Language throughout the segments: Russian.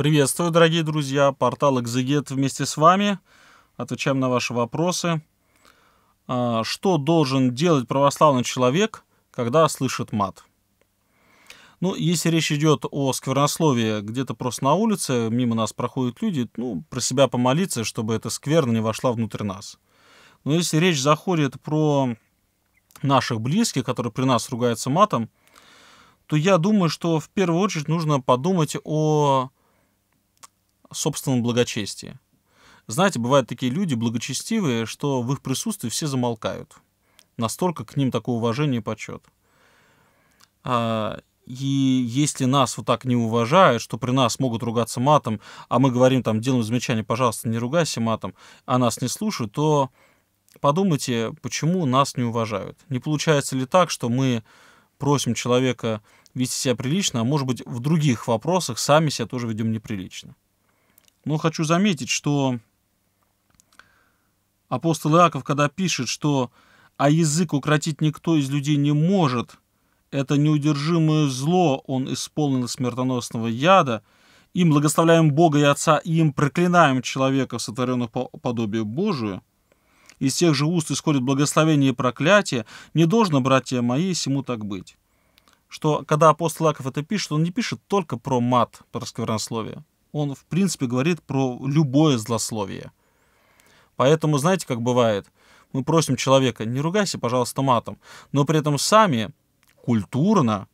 Приветствую, дорогие друзья! Портал Экзегет вместе с вами. Отвечаем на ваши вопросы. А, что должен делать православный человек, когда слышит мат? Ну, если речь идет о сквернословии, где-то просто на улице, мимо нас проходят люди, ну, про себя помолиться, чтобы эта скверна не вошла внутрь нас. Но если речь заходит про наших близких, которые при нас ругаются матом, то я думаю, что в первую очередь нужно подумать о собственном благочестии. Знаете, бывают такие люди благочестивые, что в их присутствии все замолкают. Настолько к ним такое уважение и почет. А, и если нас вот так не уважают, что при нас могут ругаться матом, а мы говорим там, делаем замечание, пожалуйста, не ругайся матом, а нас не слушают, то подумайте, почему нас не уважают. Не получается ли так, что мы просим человека вести себя прилично, а может быть в других вопросах сами себя тоже ведем неприлично. Но хочу заметить, что апостол Иаков, когда пишет, что «а язык укротить никто из людей не может», это неудержимое зло, он исполнен смертоносного яда, им благословляем Бога и Отца, и им проклинаем человека, сотворенных по подобию Божию, из тех же уст исходит благословение и проклятие, не должно, братья мои, сему так быть. Что, когда апостол Лаков это пишет, он не пишет только про мат, про сквернословие он, в принципе, говорит про любое злословие. Поэтому, знаете, как бывает, мы просим человека, не ругайся, пожалуйста, матом, но при этом сами культурно,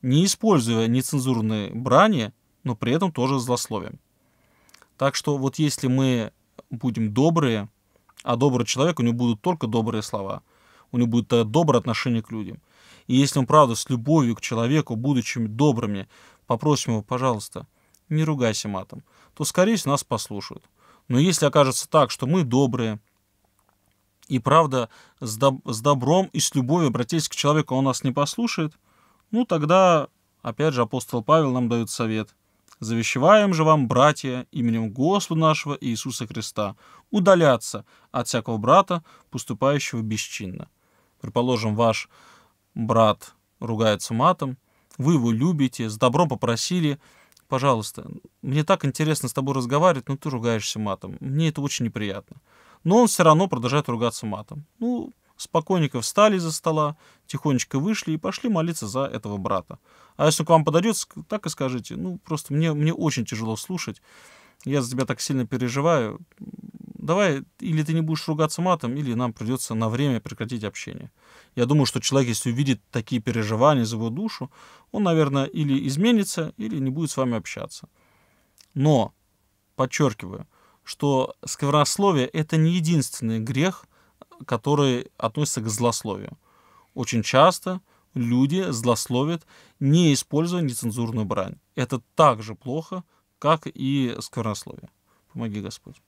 не используя нецензурные брани, но при этом тоже злословием. Так что вот если мы будем добрые, а добрый человек, у него будут только добрые слова, у него будет э, доброе отношение к людям. И если он, правда, с любовью к человеку, будучи добрыми, попросим его, пожалуйста, не ругайся матом, то, скорее всего, нас послушают. Но если окажется так, что мы добрые, и правда, с, доб с добром и с любовью обратились к человеку, а он нас не послушает, ну тогда, опять же, апостол Павел нам дает совет. «Завещеваем же вам, братья, именем Господа нашего Иисуса Христа, удаляться от всякого брата, поступающего бесчинно». Предположим, ваш брат ругается матом, вы его любите, с добром попросили – пожалуйста, мне так интересно с тобой разговаривать, но ну, ты ругаешься матом. Мне это очень неприятно. Но он все равно продолжает ругаться матом. Ну, спокойненько встали из-за стола, тихонечко вышли и пошли молиться за этого брата. А если к вам подойдет, так и скажите. Ну, просто мне, мне очень тяжело слушать. Я за тебя так сильно переживаю давай, или ты не будешь ругаться матом, или нам придется на время прекратить общение. Я думаю, что человек, если увидит такие переживания за его душу, он, наверное, или изменится, или не будет с вами общаться. Но, подчеркиваю, что сквернословие – это не единственный грех, который относится к злословию. Очень часто люди злословят, не используя нецензурную брань. Это так же плохо, как и сквернословие. Помоги Господь.